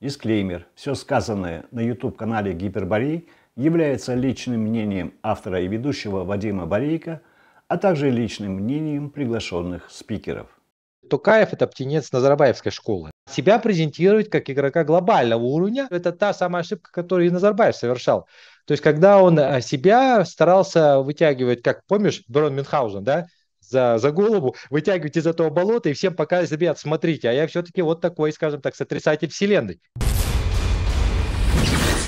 Дисклеймер. Все сказанное на YouTube-канале «Гиперборей» является личным мнением автора и ведущего Вадима Борейко, а также личным мнением приглашенных спикеров. Тукаев – это птенец Назарбаевской школы. Себя презентировать как игрока глобального уровня – это та самая ошибка, которую и Назарбаев совершал. То есть, когда он а, себя старался вытягивать, как, помнишь, Брон Мюнхгаузен, да, за, за голову, вытягивать из этого болота и всем показывать, ребят, смотрите, а я все-таки вот такой, скажем так, сотрясатель вселенной.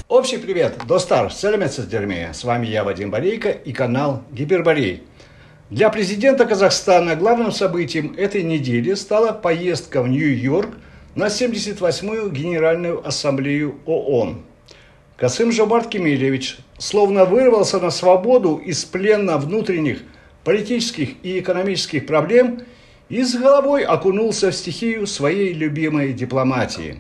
Общий привет, Достар, Селемецесдермия. С вами я, Вадим Борейко и канал Гиперборей. Для президента Казахстана главным событием этой недели стала поездка в Нью-Йорк на 78-ю Генеральную Ассамблею ООН. Касым Жомарт Кемелевич словно вырвался на свободу из плена внутренних – политических и экономических проблем и с головой окунулся в стихию своей любимой дипломатии.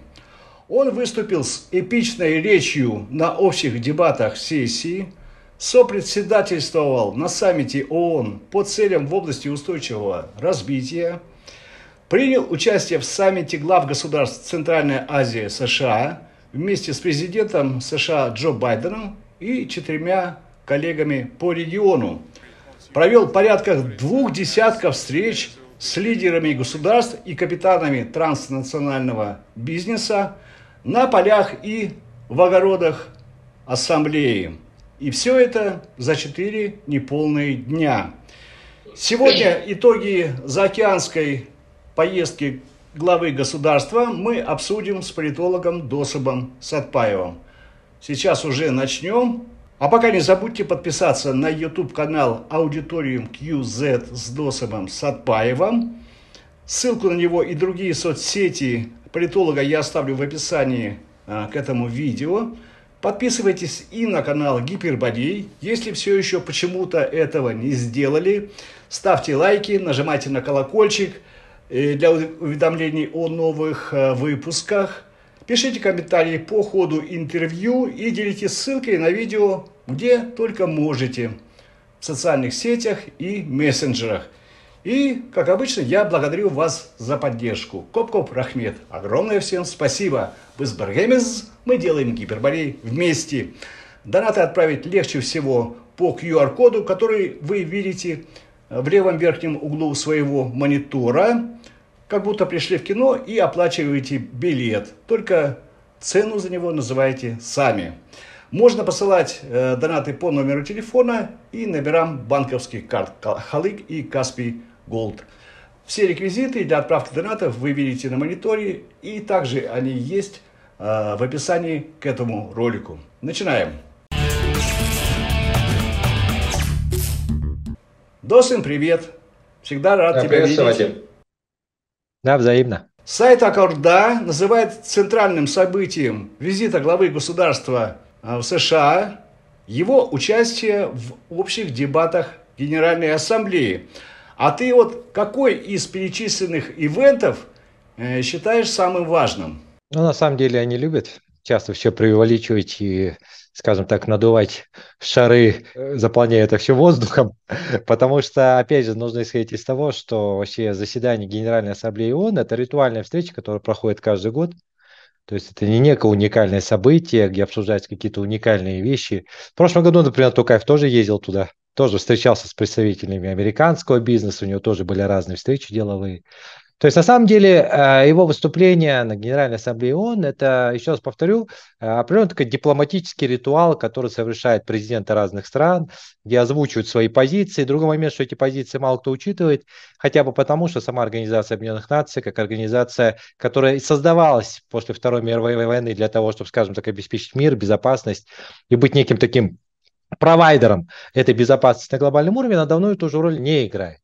Он выступил с эпичной речью на общих дебатах сессии, сопредседательствовал на саммите ООН по целям в области устойчивого развития, принял участие в саммите глав государств Центральной Азии США вместе с президентом США Джо Байденом и четырьмя коллегами по региону провел порядка двух десятков встреч с лидерами государств и капитанами транснационального бизнеса на полях и в огородах ассамблеи. И все это за четыре неполные дня. Сегодня итоги заокеанской поездки главы государства мы обсудим с политологом Досыбом Сатпаевым. Сейчас уже начнем. А пока не забудьте подписаться на YouTube-канал Аудиториум QZ с Досовым Садпаевым. Ссылку на него и другие соцсети политолога я оставлю в описании а, к этому видео. Подписывайтесь и на канал Гипербодей. Если все еще почему-то этого не сделали, ставьте лайки, нажимайте на колокольчик э, для уведомлений о новых э, выпусках – Пишите комментарии по ходу интервью и делитесь ссылкой на видео, где только можете, в социальных сетях и мессенджерах. И, как обычно, я благодарю вас за поддержку. Коп-коп, Рахмет. Огромное всем спасибо. В Избергемез мы делаем гиперболей вместе. Донаты отправить легче всего по QR-коду, который вы видите э, в левом верхнем углу своего монитора – как будто пришли в кино и оплачиваете билет. Только цену за него называете сами. Можно посылать э, донаты по номеру телефона и номерам банковских карт Халык и Каспий Голд. Все реквизиты для отправки донатов вы видите на мониторе, и также они есть э, в описании к этому ролику. Начинаем. Досин, привет! Всегда рад да, тебя привет, видеть. Вадим. Да, взаимно. Сайт Аккорда называет центральным событием визита главы государства а, в США его участие в общих дебатах Генеральной Ассамблеи. А ты вот какой из перечисленных ивентов э, считаешь самым важным? Ну, на самом деле они любят часто все преувеличивать и скажем так, надувать шары, э, заполняя это все воздухом, потому что, опять же, нужно исходить из того, что вообще заседание Генеральной Ассамблеи ООН – это ритуальная встреча, которая проходит каждый год, то есть это не некое уникальное событие, где обсуждаются какие-то уникальные вещи. В прошлом году, например, Тукаев тоже ездил туда, тоже встречался с представителями американского бизнеса, у него тоже были разные встречи деловые. То есть на самом деле э, его выступление на Генеральной Ассамблее ООН, это, еще раз повторю, э, определенный такой дипломатический ритуал, который совершает президенты разных стран, где озвучивают свои позиции. Другой момент, что эти позиции мало кто учитывает, хотя бы потому, что сама Организация Объединенных Наций, как организация, которая создавалась после Второй мировой войны для того, чтобы, скажем так, обеспечить мир, безопасность и быть неким таким провайдером этой безопасности на глобальном уровне, она давно эту же роль не играет.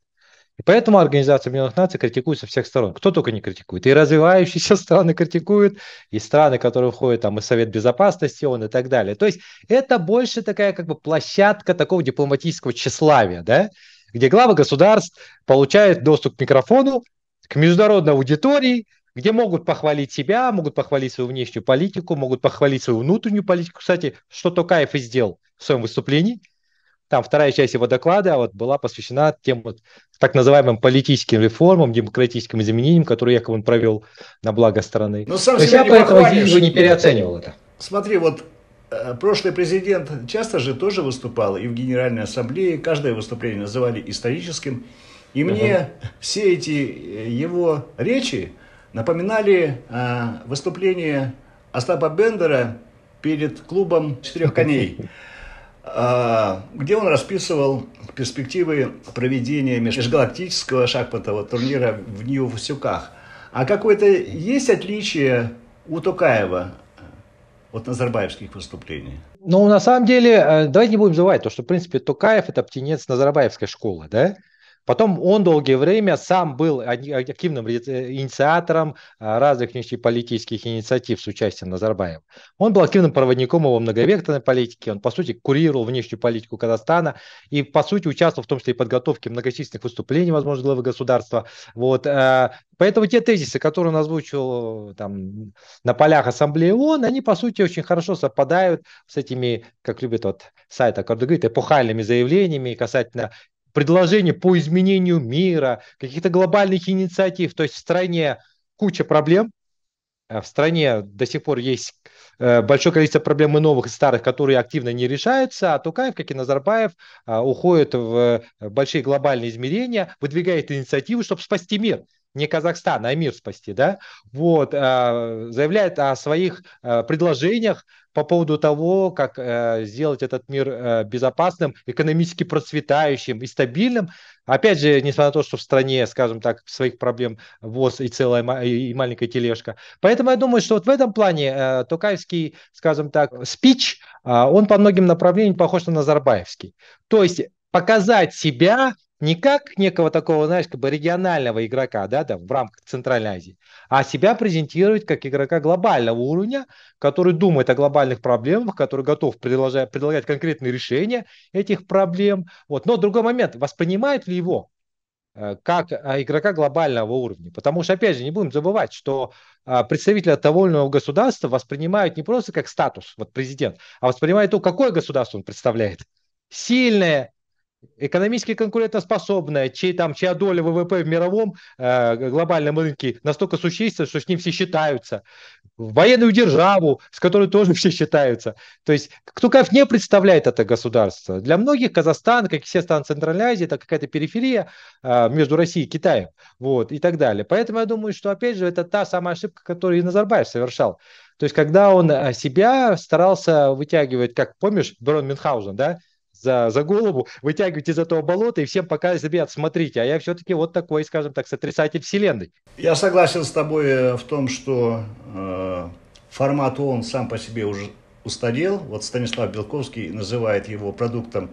И поэтому Организация Объединенных Наций критикует со всех сторон. Кто только не критикует. И развивающиеся страны критикуют, и страны, которые входят там, и Совет Безопасности, он и так далее. То есть это больше такая как бы площадка такого дипломатического тщеславия, да? где главы государств получают доступ к микрофону, к международной аудитории, где могут похвалить себя, могут похвалить свою внешнюю политику, могут похвалить свою внутреннюю политику. Кстати, что Токаев и сделал в своем выступлении – там вторая часть его доклада вот была посвящена тем вот так называемым политическим реформам, демократическим изменениям, которые якобы он провел на благо страны. Но ну, сам То себя я поэтому вижу, не переоценивал это. Смотри, вот э, прошлый президент часто же тоже выступал и в Генеральной Ассамблее, каждое выступление называли историческим. И мне uh-huh. все эти э, его речи напоминали э, выступление Остапа Бендера перед клубом «Четырех коней». А, где он расписывал перспективы проведения межгалактического шахматного турнира в Нью-Васюках. А какое-то есть отличие у Токаева от назарбаевских выступлений? Ну, на самом деле, э, давайте не будем забывать то, что, в принципе, Токаев – это птенец назарбаевской школы, да? Потом он долгое время сам был активным инициатором а, разных внешнеполитических инициатив с участием Назарбаева. Он был активным проводником его многовекторной политики, он, по сути, курировал внешнюю политику Казахстана и, по сути, участвовал в том числе и подготовке многочисленных выступлений, возможно, главы государства. Вот. А, поэтому те тезисы, которые он озвучил там, на полях Ассамблеи ООН, они, по сути, очень хорошо совпадают с этими, как любит вот сайт Аккордогрит, эпохальными заявлениями касательно предложения по изменению мира, каких-то глобальных инициатив. То есть в стране куча проблем, э, в стране до сих пор есть э, большое количество проблем и новых, и старых, которые активно не решаются, а Тукаев, как и Назарбаев, э, уходит в большие глобальные измерения, выдвигает инициативы, чтобы спасти мир не Казахстан, а мир спасти, да, вот, а, заявляет о своих а, предложениях по поводу того, как э, сделать этот мир э, безопасным, экономически процветающим и стабильным. Опять же, несмотря на то, что в стране, скажем так, своих проблем ВОЗ и целая и маленькая тележка. Поэтому я думаю, что вот в этом плане э, Токаевский, скажем так, спич, а, он по многим направлениям похож на Назарбаевский. То есть показать себя не как некого такого, знаешь, как бы регионального игрока, да, там, в рамках Центральной Азии, а себя презентировать как игрока глобального уровня, который думает о глобальных проблемах, который готов предложать, предлагать конкретные решения этих проблем. Вот. Но другой момент, воспринимают ли его э, как э, игрока глобального уровня. Потому что, опять же, не будем забывать, что э, представители того или иного государства воспринимают не просто как статус, вот президент, а воспринимают то, какое государство он представляет. Сильное, экономически конкурентоспособная, чей, там, чья доля ВВП в мировом э, глобальном рынке настолько существенна, что с ним все считаются. Военную державу, с которой тоже все считаются. То есть Ктукаев не представляет это государство. Для многих Казахстан, как и все страны Центральной Азии, это какая-то периферия э, между Россией и Китаем. Вот, и так далее. Поэтому я думаю, что, опять же, это та самая ошибка, которую и Назарбаев совершал. То есть, когда он э, себя старался вытягивать, как помнишь, Брон Мюнхгаузен, да, за, за голову, вытягивать из этого болота и всем показывать, ребят, смотрите, а я все-таки вот такой, скажем так, сотрясатель вселенной. Я согласен с тобой э, в том, что э, формат ООН сам по себе уже устарел. Вот Станислав Белковский называет его продуктом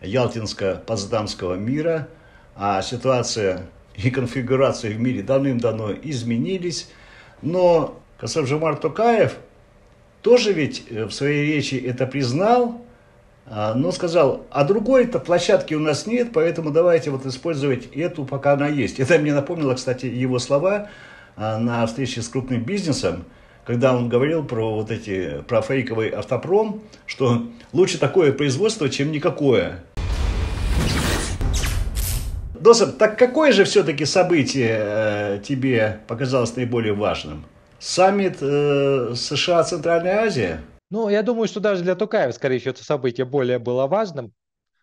Ялтинско-Потсдамского мира, а ситуация и конфигурация в мире давным-давно изменились. Но Касабжамар Токаев тоже ведь э, в своей речи это признал – а, но сказал, а другой-то площадки у нас нет, поэтому давайте вот использовать эту, пока она есть. Это мне напомнило, кстати, его слова а, на встрече с крупным бизнесом, когда он говорил про вот эти, про фейковый автопром, что лучше такое производство, чем никакое. Досов, так какое же все-таки событие э, тебе показалось наиболее важным? Саммит э, США-Центральная Азия? Ну, я думаю, что даже для Тукаева, скорее всего, это событие более было важным.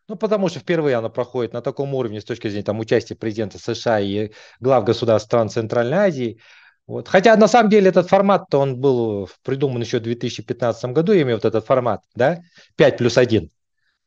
Ну, потому что впервые оно проходит на таком уровне с точки зрения там, участия президента США и глав государств стран Центральной Азии. Вот. Хотя, на самом деле, этот формат-то он был придуман еще в 2015 году, я имею вот этот формат, да, 5 плюс 1.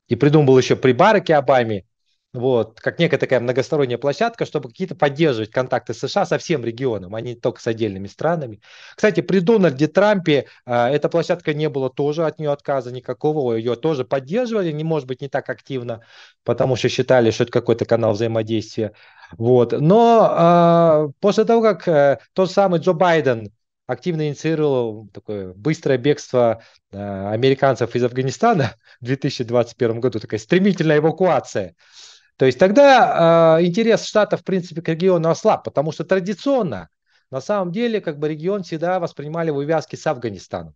И придумал еще при Бараке Обаме, вот, как некая такая многосторонняя площадка, чтобы какие-то поддерживать контакты США со всем регионом, а не только с отдельными странами. Кстати, при Дональде Трампе э, эта площадка не была тоже, от нее отказа никакого, ее тоже поддерживали, не может быть не так активно, потому что считали, что это какой-то канал взаимодействия. Вот. Но э, после того, как э, тот самый Джо Байден активно инициировал такое быстрое бегство э, американцев из Афганистана в 2021 году, такая стремительная эвакуация, то есть тогда э, интерес штата, в принципе, к региону ослаб, потому что традиционно, на самом деле, как бы регион всегда воспринимали в увязке с Афганистаном.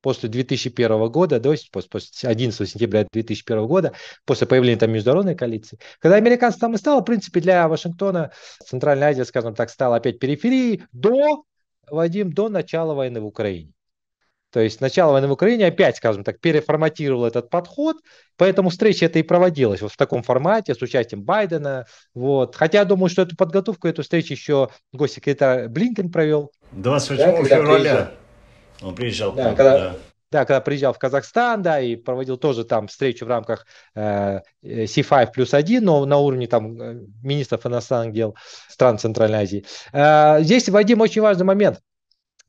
После 2001 года, до, после, после 11 сентября 2001 года, после появления там международной коалиции, когда американцы там и стало, в принципе, для Вашингтона Центральная Азия, скажем так, стала опять периферией до, Вадим, до начала войны в Украине. То есть начало войны в Украине опять, скажем так, переформатировало этот подход, поэтому встреча это и проводилась вот в таком формате с участием Байдена. Вот. Хотя я думаю, что эту подготовку, эту встречу еще госсекретарь Блинкен провел. 28 да, февраля приезжал. он приезжал. Да, там, когда... да да, когда приезжал в Казахстан, да, и проводил тоже там встречу в рамках э, C5 плюс 1, но на уровне там э, министров иностранных дел стран Центральной Азии. Э, здесь, Вадим, очень важный момент.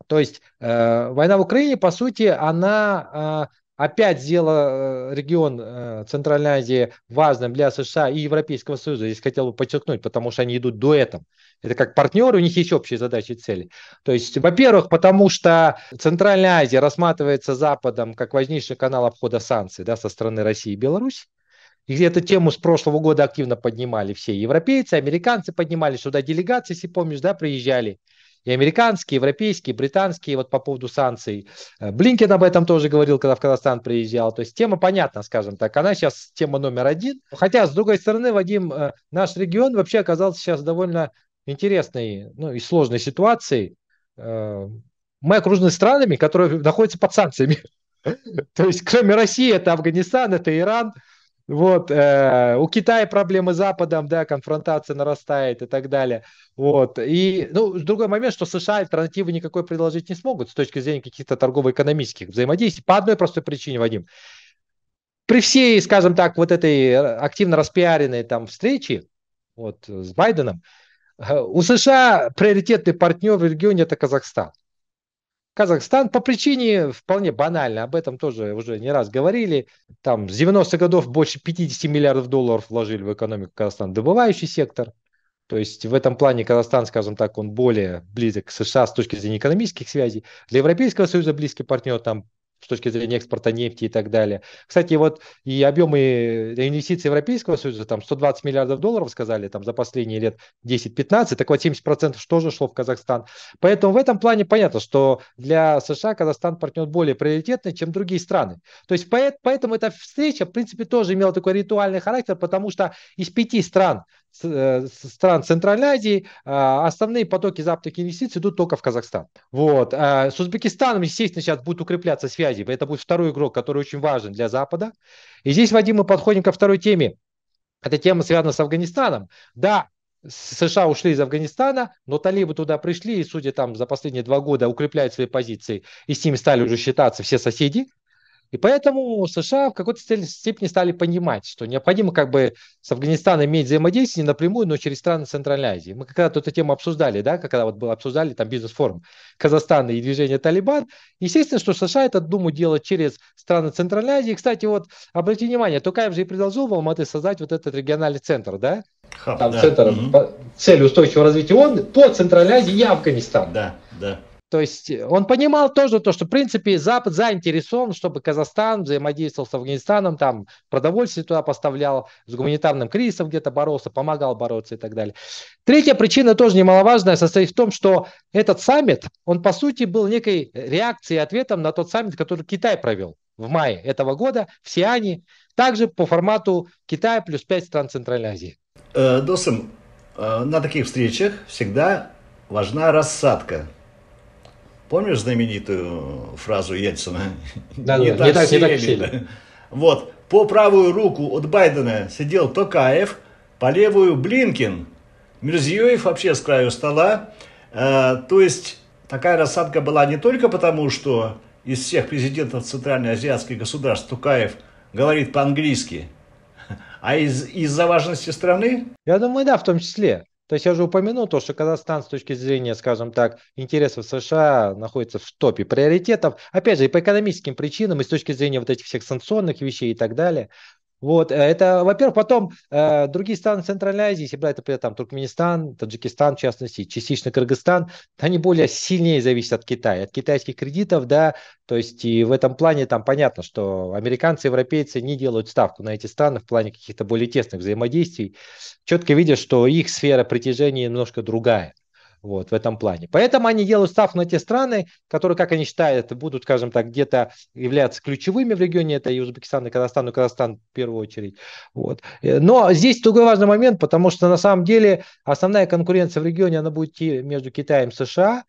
То есть э, война в Украине, по сути, она э, опять сделала э, регион э, Центральной Азии важным для США и Европейского Союза. Здесь хотел бы подчеркнуть, потому что они идут дуэтом. Это как партнеры, у них есть общие задачи и цели. То есть, во-первых, потому что Центральная Азия рассматривается Западом как важнейший канал обхода санкций да, со стороны России и Беларуси. И эту тему с прошлого года активно поднимали все европейцы, американцы поднимали, сюда делегации, если помнишь, да, приезжали и американские, и европейские, и британские, вот по поводу санкций. Э, Блинкен об этом тоже говорил, когда в Казахстан приезжал. То есть тема понятна, скажем так. Она сейчас тема номер один. Хотя, с другой стороны, Вадим, э, наш регион вообще оказался сейчас довольно интересной ну, и сложной ситуацией. Э, мы окружены странами, которые находятся под санкциями. То есть, кроме России, это Афганистан, это Иран – вот, э, у Китая проблемы с Западом, да, конфронтация нарастает и так далее. Вот, и, ну, другой момент, что США альтернативы никакой предложить не смогут с точки зрения каких-то торгово-экономических взаимодействий по одной простой причине, Вадим. При всей, скажем так, вот этой э, активно распиаренной там встрече вот с Байденом, э, у США приоритетный партнер в регионе – это Казахстан. Казахстан по причине вполне банально, об этом тоже уже не раз говорили, там с 90-х годов больше 50 миллиардов долларов вложили в экономику Казахстана, добывающий сектор. То есть в этом плане Казахстан, скажем так, он более близок к США с точки зрения экономических связей. Для Европейского Союза близкий партнер, там с точки зрения экспорта нефти и так далее. Кстати, вот и объемы э, инвестиций Европейского Союза, там 120 миллиардов долларов, сказали, там за последние лет 10-15, так вот 70% что же шло в Казахстан. Поэтому в этом плане понятно, что для США Казахстан партнер более приоритетный, чем другие страны. То есть поэтому эта встреча, в принципе, тоже имела такой ритуальный характер, потому что из пяти стран, э, стран Центральной Азии, а, основные потоки западных инвестиций идут только в Казахстан. Вот. А, с Узбекистаном, естественно, сейчас будут укрепляться связи связи. Это будет второй игрок, который очень важен для Запада. И здесь, Вадим, мы подходим ко второй теме. Эта тема связана с Афганистаном. Да, США ушли из Афганистана, но талибы туда пришли, и, судя там за последние два года, укрепляют свои позиции, и с ними стали уже считаться все соседи, и поэтому США в какой-то степени стали понимать, что необходимо как бы с Афганистаном иметь взаимодействие не напрямую, но через страны Центральной Азии. Мы когда-то эту тему обсуждали, да, когда вот обсуждали там бизнес-форум Казахстана и движение Талибан. Естественно, что США это думу делать через страны Центральной Азии. Кстати, вот обратите внимание, Тукаев же и предложил в Алматы создать вот этот региональный центр, да? Хаб, там да. центр угу. Mm устойчивого развития ООН по Центральной Азии и Афганистан. Да, да. То есть э, он понимал тоже то, что в принципе Запад заинтересован, чтобы Казахстан взаимодействовал с Афганистаном, там продовольствие туда поставлял, с гуманитарным кризисом где-то боролся, помогал бороться и так далее. Третья причина тоже немаловажная состоит в том, что этот саммит, он по сути был некой реакцией, ответом на тот саммит, который Китай провел в мае этого года в Сиане, также по формату Китая плюс 5 стран Центральной Азии. Э, Досым, э, на таких встречах всегда важна рассадка Помнишь знаменитую фразу Ельцина? Да, не, да, так не так сели. Вот, по правую руку от Байдена сидел Токаев, по левую Блинкин, Мерзиёев вообще с краю стола. Э, то есть такая рассадка была не только потому, что из всех президентов Центральноазиатских государств Тукаев говорит по-английски, а из, из-за важности страны? Я думаю, да, в том числе. То есть я уже упомянул то, что Казахстан с точки зрения, скажем так, интересов США находится в топе приоритетов. Опять же, и по экономическим причинам, и с точки зрения вот этих всех санкционных вещей и так далее. Вот, э, это, во-первых, потом э, другие страны Центральной Азии, если брать, например, там, Туркменистан, Таджикистан, в частности, частично Кыргызстан, они более сильнее зависят от Китая, от китайских кредитов, да, то есть и в этом плане там понятно, что американцы, европейцы не делают ставку на эти страны в плане каких-то более тесных взаимодействий. Четко видя, что их сфера притяжения немножко другая вот, в этом плане. Поэтому они делают став на те страны, которые, как они считают, будут, скажем так, где-то являться ключевыми в регионе, это и Узбекистан, и Казахстан, и ну, Казахстан в первую очередь. Вот. Э, но здесь другой важный момент, потому что на самом деле основная конкуренция в регионе, она будет идти между Китаем и США,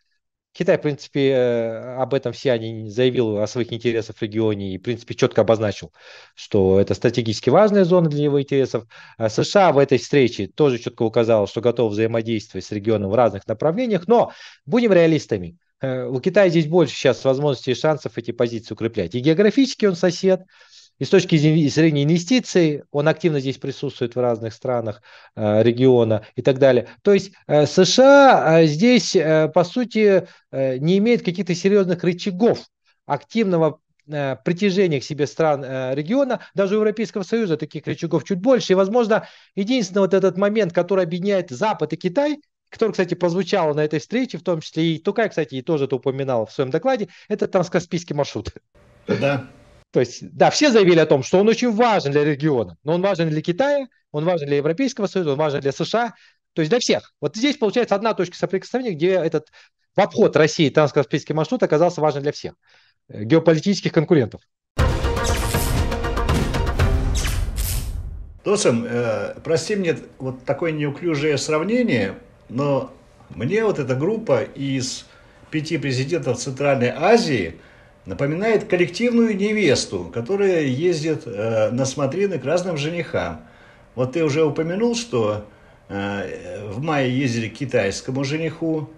Китай, в принципе, э, об этом все они заявил о своих интересах в регионе и, в принципе, четко обозначил, что это стратегически важная зона для его интересов. А США в этой встрече тоже четко указал, что готов взаимодействовать с регионом в разных направлениях, но будем реалистами. Э, у Китая здесь больше сейчас возможностей и шансов эти позиции укреплять. И географически он сосед, и с точки зрения инвестиций, он активно здесь присутствует в разных странах э, региона и так далее. То есть э, США э, здесь, по сути, не имеет каких-то серьезных рычагов активного притяжения к себе стран региона, даже у Европейского Союза таких рычагов чуть больше. И, возможно, единственный вот этот момент, который объединяет Запад и Китай, который, кстати, прозвучало на этой встрече, в том числе и Тукай, кстати, и тоже это упоминал в своем докладе, это транскаспийский маршрут. Да, то есть, да, все заявили о том, что он очень важен для региона, но он важен для Китая, он важен для Европейского Союза, он важен для США, то есть для всех. Вот здесь получается одна точка соприкосновения, где этот в обход России транскаспийский маршрут оказался важен для всех э, геополитических конкурентов. Досым, э, прости мне вот такое неуклюжее сравнение, но мне вот эта группа из пяти президентов Центральной Азии – напоминает коллективную невесту, которая ездит э, на смотрины к разным женихам. Вот ты уже упомянул, что э, в мае ездили к китайскому жениху.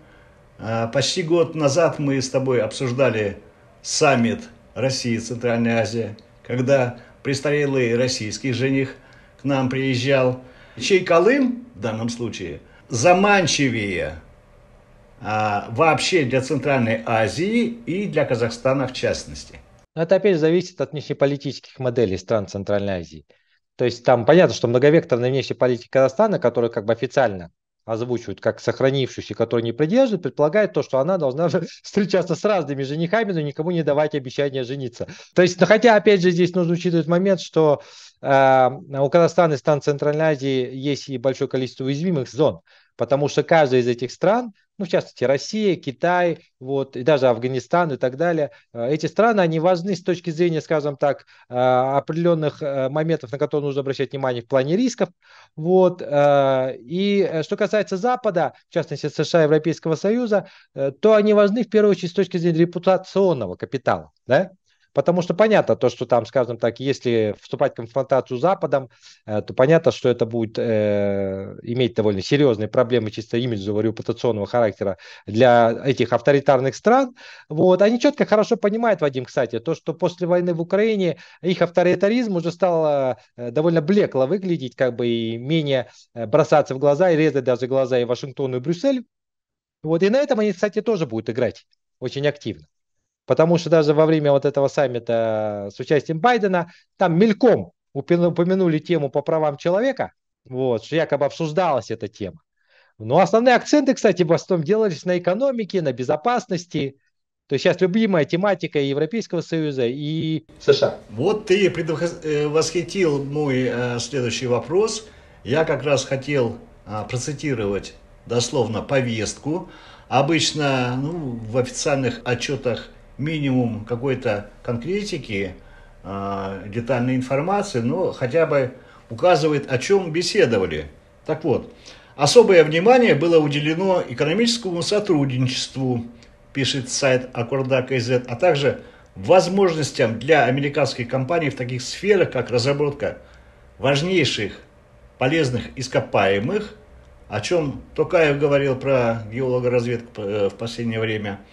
Э, почти год назад мы с тобой обсуждали саммит России и Центральной Азии, когда престарелый российский жених к нам приезжал. Чей Колым в данном случае заманчивее – а, вообще для Центральной Азии и для Казахстана в частности. это опять зависит от внешнеполитических моделей стран Центральной Азии. То есть там понятно, что многовекторная внешняя политика Казахстана, которая как бы официально озвучивают как сохранившуюся, которую не придерживают, предполагает то, что она должна встречаться с разными женихами, но никому не давать обещания жениться. То есть, ну, хотя, опять же, здесь нужно учитывать момент, что э, у Казахстана и стран Центральной Азии есть и большое количество уязвимых зон потому что каждая из этих стран, ну, в частности, Россия, Китай, вот, и даже Афганистан и так далее, э, эти страны, они важны с точки зрения, скажем так, э, определенных э, моментов, на которые нужно обращать внимание в плане рисков, вот, и что касается Запада, в частности, США, Европейского Союза, то они важны, в первую очередь, с точки зрения репутационного капитала, да, Потому что понятно то, что там, скажем так, если вступать в конфронтацию с Западом, э, то понятно, что это будет э, иметь довольно серьезные проблемы чисто имиджевого, репутационного характера для этих авторитарных стран. Вот. Они четко хорошо понимают, Вадим, кстати, то, что после войны в Украине их авторитаризм уже стал э, довольно блекло выглядеть, как бы и менее э, бросаться в глаза и резать даже глаза и Вашингтону, и Брюсселю. Вот. И на этом они, кстати, тоже будут играть очень активно. Потому что даже во время вот этого саммита э, с участием Байдена там мельком упомянули тему по правам человека, вот, что якобы обсуждалась эта тема. Но ну, основные акценты, кстати, в основном делались на экономике, на безопасности. То есть сейчас любимая тематика Европейского Союза и США. Вот ты предвосхитил э, мой э, следующий вопрос. Я как раз хотел э, процитировать дословно повестку. Обычно ну, в официальных отчетах минимум какой-то конкретики, а, детальной информации, но хотя бы указывает, о чем беседовали. Так вот, особое внимание было уделено экономическому сотрудничеству, пишет сайт Accorda.kz, а также возможностям для американских компаний в таких сферах, как разработка важнейших полезных ископаемых, о чем Токаев говорил про геологоразведку э, в последнее время –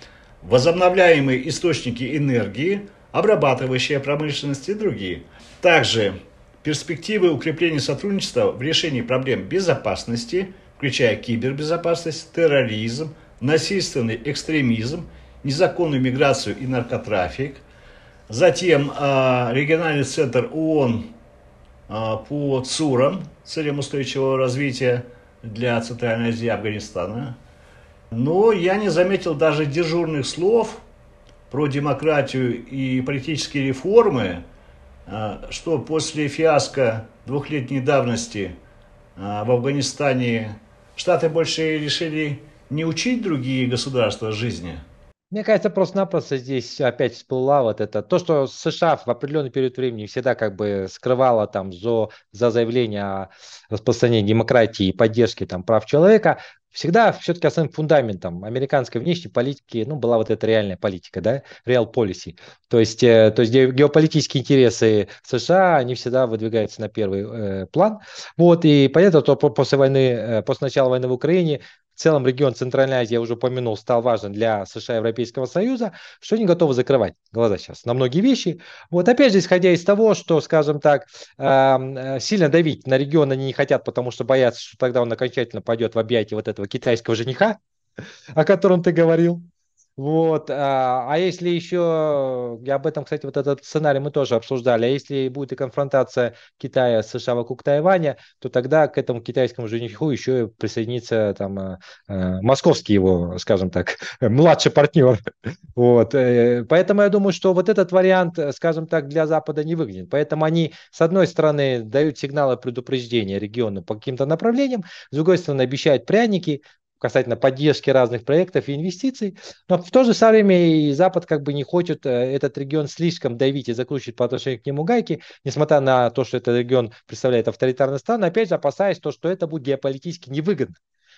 возобновляемые источники энергии, обрабатывающая промышленность и другие. Также перспективы укрепления сотрудничества в решении проблем безопасности, включая кибербезопасность, терроризм, насильственный экстремизм, незаконную миграцию и наркотрафик. Затем э, региональный центр ООН э, по ЦУРам, целям устойчивого развития для Центральной Азии и Афганистана, но я не заметил даже дежурных слов про демократию и политические реформы, а, что после фиаско двухлетней давности а, в Афганистане Штаты больше решили не учить другие государства жизни. Мне кажется, просто-напросто здесь опять всплыла вот это. То, что США в определенный период времени всегда как бы скрывала там за, за заявление о распространении демократии и поддержке там прав человека, всегда все-таки основным фундаментом американской внешней политики ну, была вот эта реальная политика, да, real policy. То есть, э, то есть геополитические интересы США, они всегда выдвигаются на первый э, план. Вот, и понятно, что после войны, э, после начала войны в Украине в целом регион Центральной Азии, я уже упомянул, стал важен для США и Европейского Союза, что они готовы закрывать глаза сейчас на многие вещи. Вот опять же, исходя из того, что, скажем так, э, сильно давить на регион они не хотят, потому что боятся, что тогда он окончательно пойдет в объятия вот этого китайского жениха, о котором ты говорил. Вот. А, а если еще, я об этом, кстати, вот этот сценарий мы тоже обсуждали, а если будет и конфронтация Китая с США вокруг Тайваня, то тогда к этому китайскому жениху еще и присоединится там а, а, московский его, скажем так, младший партнер. Вот. Э, поэтому я думаю, что вот этот вариант, скажем так, для Запада не выгоден. Поэтому они, с одной стороны, дают сигналы предупреждения региону по каким-то направлениям, с другой стороны, обещают пряники, касательно поддержки разных проектов и инвестиций. Но в то же самое время и Запад как бы не хочет э, этот регион слишком давить и закручивать по отношению к нему гайки, несмотря на то, что этот регион представляет авторитарный стран, опять же опасаясь то, что это будет геополитически невыгодно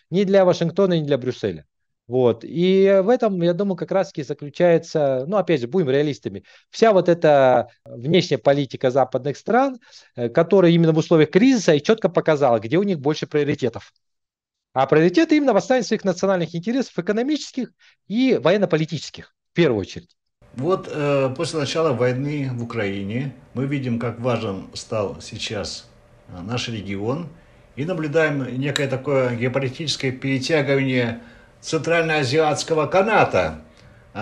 ни для Вашингтона, ни для Брюсселя. Вот. И в этом, я думаю, как раз-таки заключается, ну, опять же, будем реалистами, вся вот эта внешняя политика западных стран, э, которая именно в условиях кризиса и четко показала, где у них больше приоритетов а приоритеты именно в отстаивании своих национальных интересов, экономических и военно-политических, в первую очередь. Вот э, после начала войны в Украине мы видим, как важен стал сейчас э, наш регион, и наблюдаем некое такое геополитическое перетягивание центральноазиатского каната э,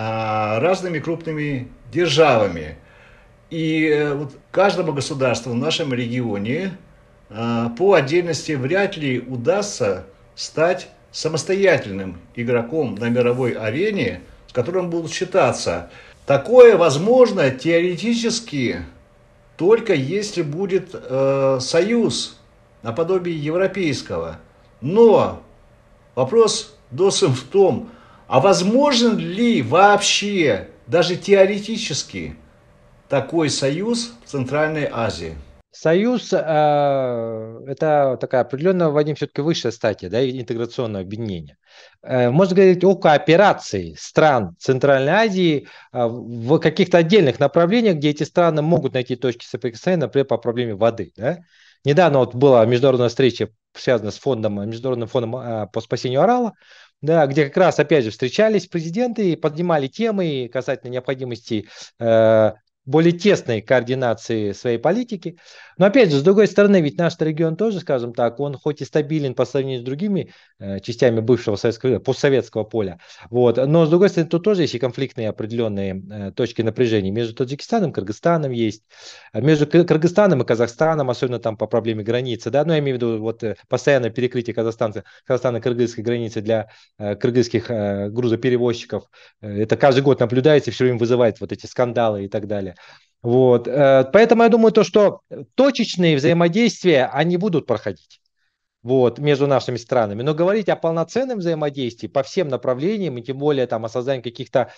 разными крупными державами. И э, вот каждому государству в нашем регионе э, по отдельности вряд ли удастся стать самостоятельным игроком на мировой арене, с которым будут считаться. Такое возможно теоретически только если будет э, союз наподобие европейского. Но вопрос досым в том, а возможен ли вообще, даже теоретически, такой союз в Центральной Азии? Союз э, это такая определенная, Вадим, все-таки высшая статья, да, интеграционное объединение. Э, можно говорить о кооперации стран Центральной Азии э, в каких-то отдельных направлениях, где эти страны могут найти точки соприкосновения, например, по проблеме воды. Да? Недавно вот была международная встреча, связанная с фондом, международным фондом э, по спасению Орала, да, где как раз, опять же, встречались президенты и поднимали темы касательно необходимости э, более тесной координации своей политики. Но опять же, с другой стороны, ведь наш регион тоже, скажем так, он хоть и стабилен по сравнению с другими э, частями бывшего советского, э, постсоветского поля, вот, но с другой стороны, тут тоже есть и конфликтные определенные э, точки напряжения. Между Таджикистаном и Кыргызстаном есть, а между Кыргызстаном и Казахстаном, особенно там по проблеме границы, да, но ну, я имею в виду вот э, постоянное перекрытие казахстана Казахстано-Кыргызской границы для э, кыргызских э, грузоперевозчиков. Это каждый год наблюдается все время вызывает вот эти скандалы и так далее. Вот. Э, поэтому я думаю, то, что точечные взаимодействия, они будут проходить вот, между нашими странами. Но говорить о полноценном взаимодействии по всем направлениям, и тем более там, о создании каких-то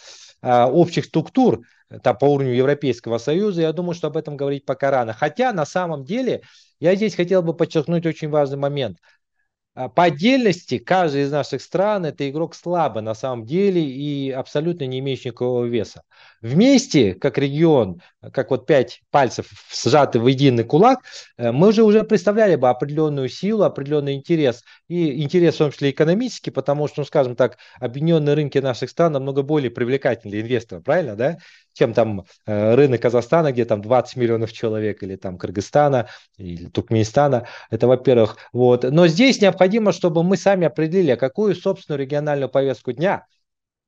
а, общих структур там, по уровню Европейского Союза, я думаю, что об этом говорить пока рано. Хотя на самом деле я здесь хотел бы подчеркнуть очень важный момент. А, по отдельности каждый из наших стран это игрок слабый, на самом деле и абсолютно не имеющий никакого веса. Вместе, как регион, как вот пять пальцев сжаты в единый кулак, э, мы же уже представляли бы определенную силу, определенный интерес. И интерес в том числе экономический, потому что, ну, скажем так, объединенные рынки наших стран намного более привлекательны для инвесторов, правильно, да? чем там э, рынок Казахстана, где там 20 миллионов человек, или там Кыргызстана, или Туркменистана. Это, во-первых, вот. Но здесь необходимо, чтобы мы сами определили, а какую собственную региональную повестку дня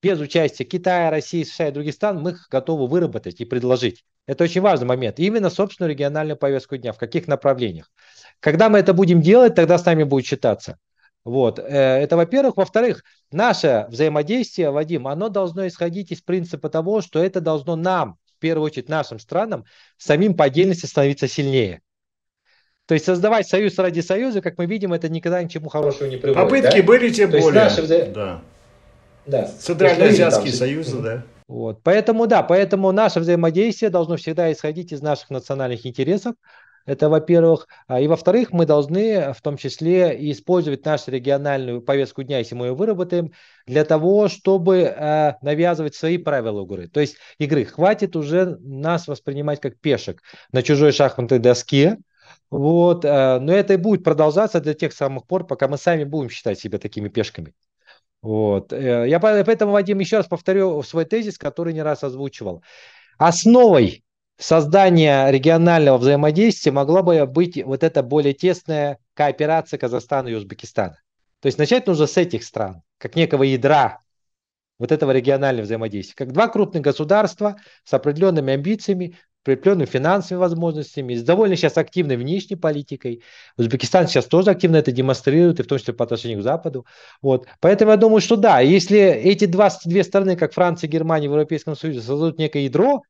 без участия Китая, России, США и других стран мы их готовы выработать и предложить. Это очень важный момент. именно собственную региональную повестку дня, в каких направлениях. Когда мы это будем делать, тогда с нами будет считаться. Вот. Э, это во-первых. Во-вторых, наше взаимодействие, Вадим, оно должно исходить из принципа того, что это должно нам, в первую очередь нашим странам, самим по отдельности становиться сильнее. То есть создавать союз ради союза, как мы видим, это никогда ни чему хорошему не приводит. Попытки да? были те более. Наши... Да да. Центральноазиатский союз, да. Вот. Поэтому, да, поэтому наше взаимодействие должно всегда исходить из наших национальных интересов. Это, во-первых. А, и, во-вторых, мы должны э, в том числе использовать нашу региональную повестку дня, если мы ее выработаем, для того, чтобы э, навязывать свои правила игры. То есть игры хватит уже нас воспринимать как пешек на чужой шахматной доске, вот, э, но это и будет продолжаться до тех самых пор, пока мы сами будем считать себя такими пешками. Вот. Э, я поэтому, Вадим, еще раз повторю свой тезис, который не раз озвучивал. Основой создания регионального взаимодействия могла бы быть вот эта более тесная кооперация Казахстана и Узбекистана. То есть начать нужно с этих стран, как некого ядра вот этого регионального взаимодействия. Как два крупных государства с определенными амбициями определенными финансовыми возможностями, с довольно сейчас активной внешней политикой. Узбекистан сейчас тоже активно это демонстрирует, и в том числе по отношению к Западу. Вот. Поэтому я думаю, что да, если эти два, две страны, как Франция и Германия в Европейском Союзе, создадут некое ядро,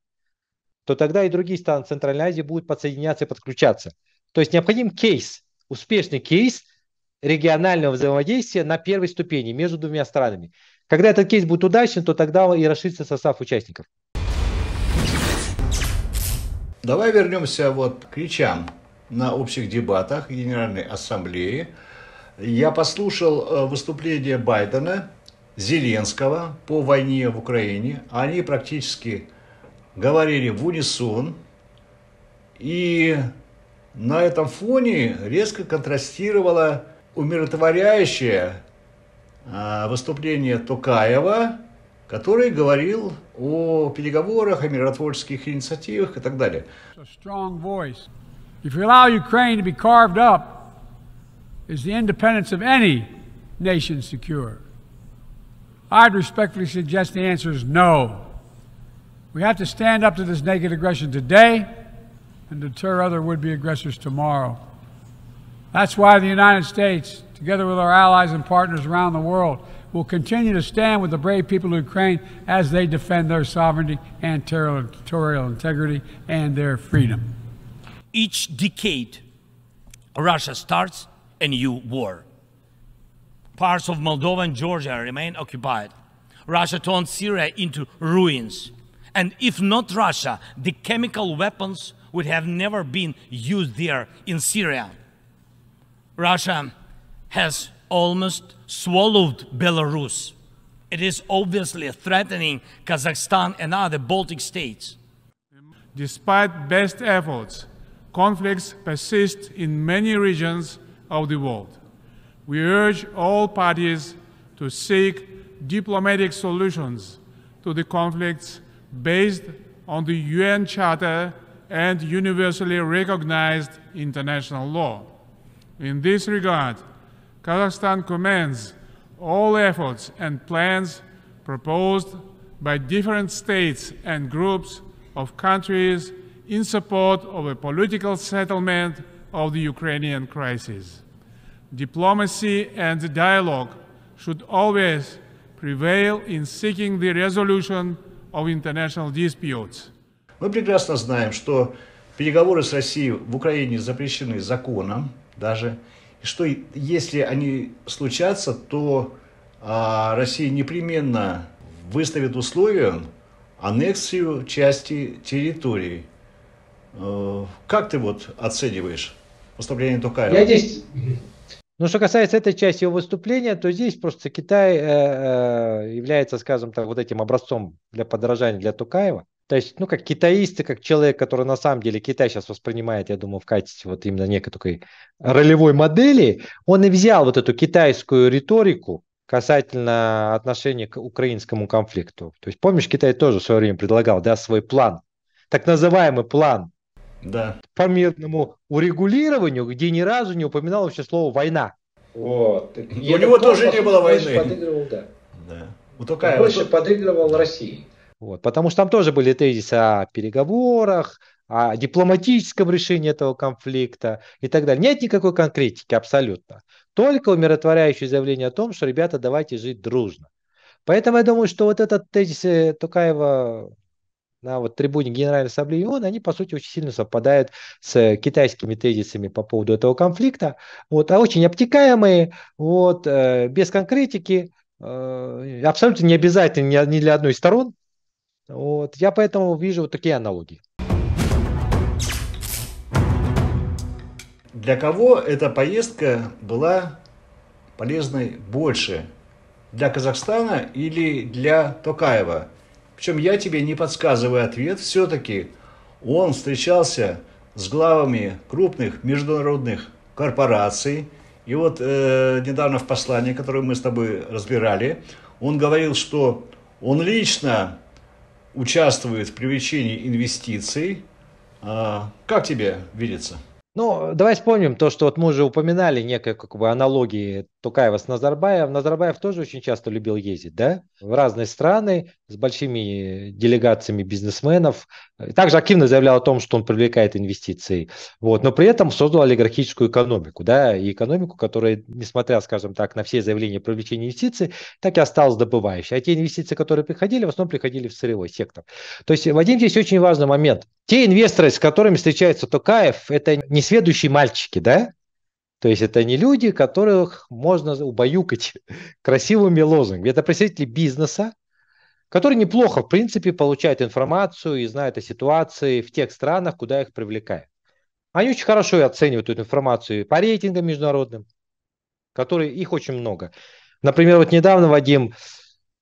то тогда и другие страны Центральной Азии будут подсоединяться и подключаться. То есть необходим кейс, успешный кейс регионального взаимодействия на первой ступени между двумя странами. Когда этот кейс будет удачен, то тогда и расширится состав участников. Давай вернемся вот к речам на общих дебатах Генеральной Ассамблеи. Я послушал э, выступление Байдена, Зеленского по войне в Украине. Они практически говорили в унисон. И на этом фоне резко контрастировало умиротворяющее э, выступление Тукаева который говорил о переговорах, о миротворческих инициативах и так далее. If you allow Ukraine to be carved up, is the independence of any nation secure? I'd respectfully suggest the answer is no. We have to stand up to this naked aggression today and deter other would be aggressors tomorrow. That's why the United States, together with our allies and partners around the world, will continue to stand with the brave people of Ukraine as they defend their sovereignty and territorial integrity and their freedom. Each decade, Russia starts a new war. Parts of Moldova and Georgia remain occupied. Russia turned Syria into ruins. And if not Russia, the chemical weapons would have never been used there in Syria. Russia has almost swallowed Belarus. It is obviously threatening Kazakhstan and other Baltic states. Despite best efforts, conflicts persist in many regions of the world. We urge all parties to seek diplomatic solutions to the conflicts based on the UN Charter and universally recognized international law. In this regard, Kazakhstan commends all efforts and plans proposed by different states and groups of countries in support of a political settlement of the Ukrainian crisis. Diplomacy and dialogue should always prevail in seeking the resolution of international disputes. Мы прекрасно знаем, что переговоры с Россией в Украине запрещены законом даже, и что если они случатся, то а, Россия непременно выставит условия аннексию части территории. Э, как ты вот оцениваешь выступление Тукаева? Я здесь... Ну, что касается этой части его выступления, то здесь просто Китай э, э является, скажем так, вот этим образцом для подражания для Тукаева. То есть, ну, как китаисты, как человек, который на самом деле Китай сейчас воспринимает, я думаю, в качестве вот именно некой такой ролевой модели, он и взял вот эту китайскую риторику касательно отношения к украинскому конфликту. То есть, помнишь, Китай тоже в свое время предлагал, да, свой план, так называемый план да. по мирному урегулированию, где ни разу не упоминал вообще слово «война». Вот. У него тоже не было войны. Подыгрывал, да. да. Вот такая больше подыгрывал России. Вот, потому что там тоже были тезисы о переговорах, о дипломатическом решении этого конфликта и так далее. Нет никакой конкретики абсолютно. Только умиротворяющее заявление о том, что, ребята, давайте жить дружно. Поэтому я думаю, что вот этот тезис э, Тукаева на вот трибуне Генеральной Ассамблеи ООН, они, по сути, очень сильно совпадают с э, китайскими тезисами по поводу этого конфликта. Вот, а очень обтекаемые, вот, э, без конкретики, абсолютно не обязательно ни для одной из сторон, вот. Я поэтому вижу вот такие аналогии. Для кого эта поездка была полезной больше? Для Казахстана или для Токаева? Причем я тебе не подсказываю ответ, все-таки он встречался с главами крупных международных корпораций. И вот э, недавно в послании, которое мы с тобой разбирали, он говорил, что он лично участвует в привлечении инвестиций. А, как тебе видится? Ну, давай вспомним то, что вот мы уже упоминали некой как бы аналогии Тукаева с Назарбаев. Назарбаев тоже очень часто любил ездить, да, в разные страны с большими э, делегациями бизнесменов. Также активно заявлял о том, что он привлекает инвестиции. Вот, но при этом создал олигархическую экономику, да, и экономику, которая, несмотря, скажем так, на все заявления о привлечении инвестиций, так и осталась добывающей. А те инвестиции, которые приходили, в основном приходили в сырьевой сектор. То есть, э, Вадим, здесь очень важный момент. Те инвесторы, с которыми встречается Тукаев, это несведущие мальчики, да, то есть это не люди, которых можно убаюкать красивыми лозунгами. Это представители бизнеса, которые неплохо, в принципе, получают информацию и знают о ситуации в тех странах, куда их привлекают. Они очень хорошо оценивают эту информацию по рейтингам международным, которые их очень много. Например, вот недавно, Вадим,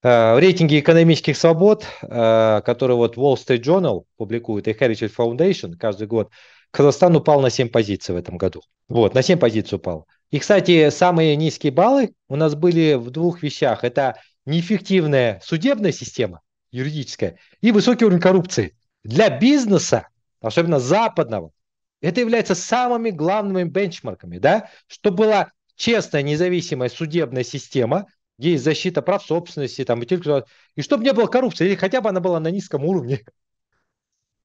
э, в рейтинге экономических свобод, э, который вот Wall Street Journal публикует и Heritage Foundation каждый год – Казахстан упал на 7 позиций в этом году. Вот, на 7 позиций упал. И, кстати, самые низкие баллы у нас были в двух вещах. Это неэффективная судебная система, юридическая, и высокий уровень коррупции. Для бизнеса, особенно западного, это является самыми главными бенчмарками, да, что была честная, независимая судебная система, где есть защита прав собственности, там, и чтобы не было коррупции, или хотя бы она была на низком уровне.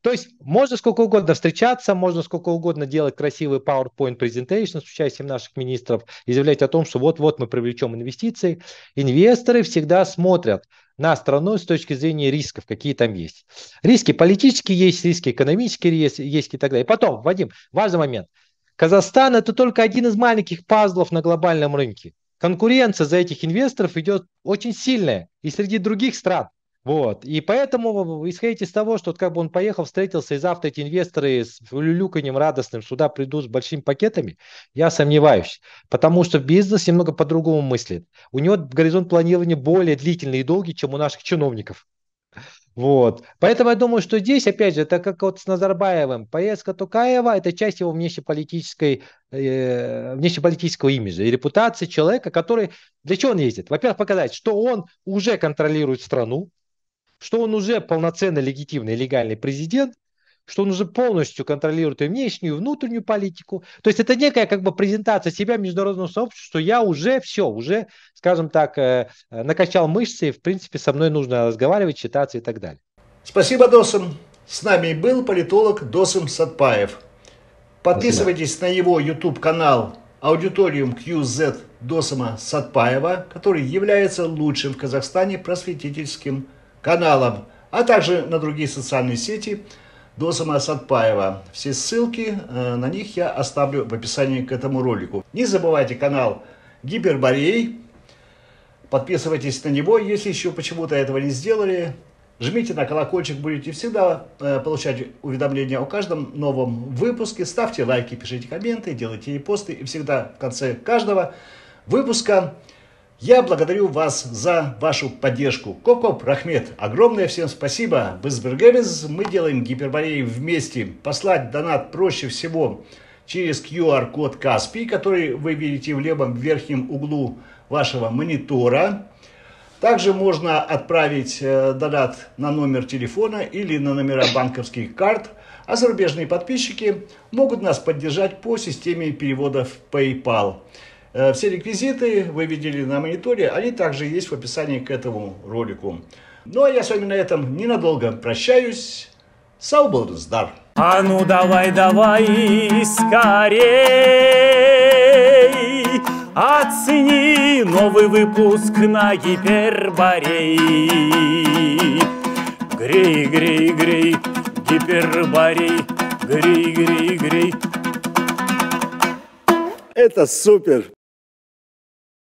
То есть можно сколько угодно встречаться, можно сколько угодно делать красивый PowerPoint presentation с участием наших министров, изъявлять о том, что вот-вот мы привлечем инвестиции. Инвесторы всегда смотрят на страну с точки зрения рисков, какие там есть. Риски политические есть, риски экономические есть, есть и так далее. И потом, Вадим, важный момент. Казахстан это только один из маленьких пазлов на глобальном рынке. Конкуренция за этих инвесторов идет очень сильная и среди других стран. Вот. И поэтому, исходя из того, что вот как бы он поехал, встретился, и завтра эти инвесторы с люлюканьем радостным сюда придут с большими пакетами, я сомневаюсь. Потому что бизнес немного по-другому мыслит. У него горизонт планирования более длительный и долгий, чем у наших чиновников. Вот. Поэтому я думаю, что здесь, опять же, это как вот с Назарбаевым. Поездка Тукаева – это часть его внешнеполитической, э, внешнеполитического имиджа и репутации человека, который… Для чего он ездит? Во-первых, показать, что он уже контролирует страну, что он уже полноценно легитимный легальный президент, что он уже полностью контролирует и внешнюю, и внутреннюю политику. То есть это некая как бы презентация себя международному сообществу, что я уже все, уже, скажем так, э, э, накачал мышцы, и в принципе со мной нужно разговаривать, читаться и так далее. Спасибо, Досом. С нами был политолог Досом Садпаев. Подписывайтесь Спасибо. на его YouTube-канал Аудиториум QZ Досома Садпаева, который является лучшим в Казахстане просветительским каналам, а также на другие социальные сети Досама Садпаева. Все ссылки э, на них я оставлю в описании к этому ролику. Не забывайте канал Гиперборей. Подписывайтесь на него, если еще почему-то этого не сделали. Жмите на колокольчик, будете всегда э, получать уведомления о каждом новом выпуске. Ставьте лайки, пишите комменты, делайте репосты. И всегда в конце каждого выпуска я благодарю вас за вашу поддержку. Кокоп Рахмет, огромное всем спасибо. В Избергебез мы делаем гиперборей вместе. Послать донат проще всего через QR-код Каспи, который вы видите в левом верхнем углу вашего монитора. Также можно отправить э, донат на номер телефона или на номера банковских карт, а зарубежные подписчики могут нас поддержать по системе переводов PayPal. Э, все реквизиты вы видели на мониторе, они также есть в описании к этому ролику. Ну а я с вами на этом ненадолго прощаюсь. Саубалдуздар! А ну давай, давай, скорей! Оцени новый выпуск на гиперборей. Грей, грей, грей, гиперборей, грей, грей, грей. Это супер!